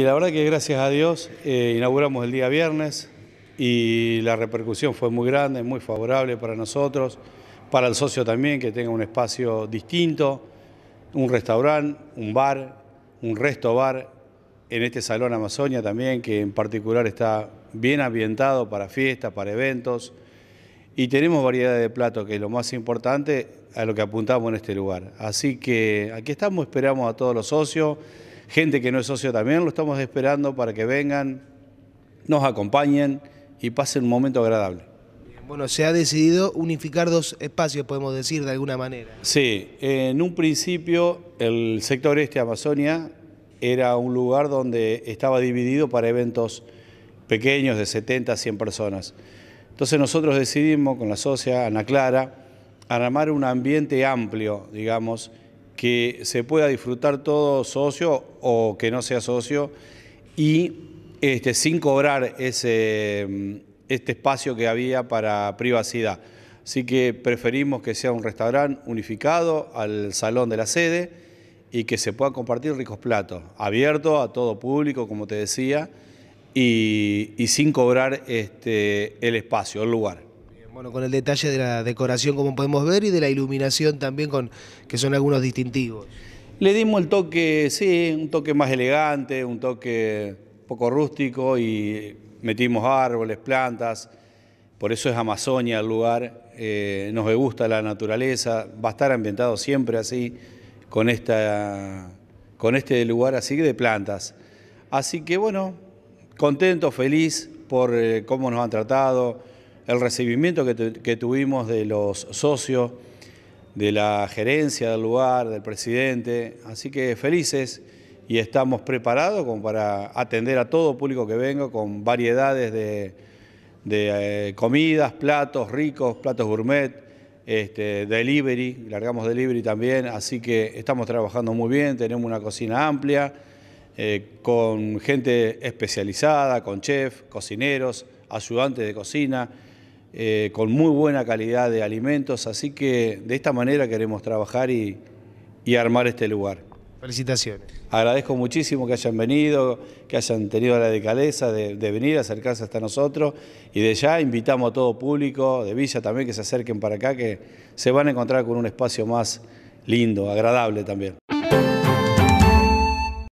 Y la verdad que gracias a Dios eh, inauguramos el día viernes y la repercusión fue muy grande, muy favorable para nosotros, para el socio también, que tenga un espacio distinto, un restaurante, un bar, un resto bar en este Salón Amazonia también, que en particular está bien ambientado para fiestas, para eventos. Y tenemos variedad de platos, que es lo más importante a lo que apuntamos en este lugar. Así que aquí estamos, esperamos a todos los socios. Gente que no es socio también lo estamos esperando para que vengan, nos acompañen y pasen un momento agradable. Bueno, se ha decidido unificar dos espacios, podemos decir, de alguna manera. Sí, eh, en un principio el sector este Amazonia era un lugar donde estaba dividido para eventos pequeños de 70 a 100 personas. Entonces nosotros decidimos con la socia Ana Clara armar un ambiente amplio, digamos, que se pueda disfrutar todo socio o que no sea socio y este, sin cobrar ese, mm, este espacio que había para privacidad. Así que preferimos que sea un restaurante unificado al salón de la sede y que se pueda compartir ricos platos, abierto a todo público, como te decía, y, y sin cobrar este, el espacio, el lugar bueno, con el detalle de la decoración como podemos ver y de la iluminación también con que son algunos distintivos. Le dimos el toque, sí, un toque más elegante, un toque poco rústico y metimos árboles, plantas, por eso es Amazonia el lugar, eh, nos gusta la naturaleza, va a estar ambientado siempre así, con, esta, con este lugar así de plantas. Así que bueno, contento, feliz por eh, cómo nos han tratado, el recibimiento que, tuvimos de los socios, de la gerencia del lugar, del presidente. Así que felices y estamos preparados para atender a todo público que venga con variedades de, eh, comidas, platos ricos, platos gourmet, este, delivery, largamos delivery también, así que estamos trabajando muy bien, tenemos una cocina amplia, eh, con gente especializada, con chef, cocineros, ayudantes de cocina. Eh, con muy buena calidad de alimentos, así que de esta manera queremos trabajar y, armar este lugar. Felicitaciones. Agradezco muchísimo que hayan venido, que hayan tenido la decadeza de, de, venir, acercarse hasta nosotros y de ya invitamos a todo público de Villa también que se acerquen para acá, que se van a encontrar con un espacio más lindo, agradable también.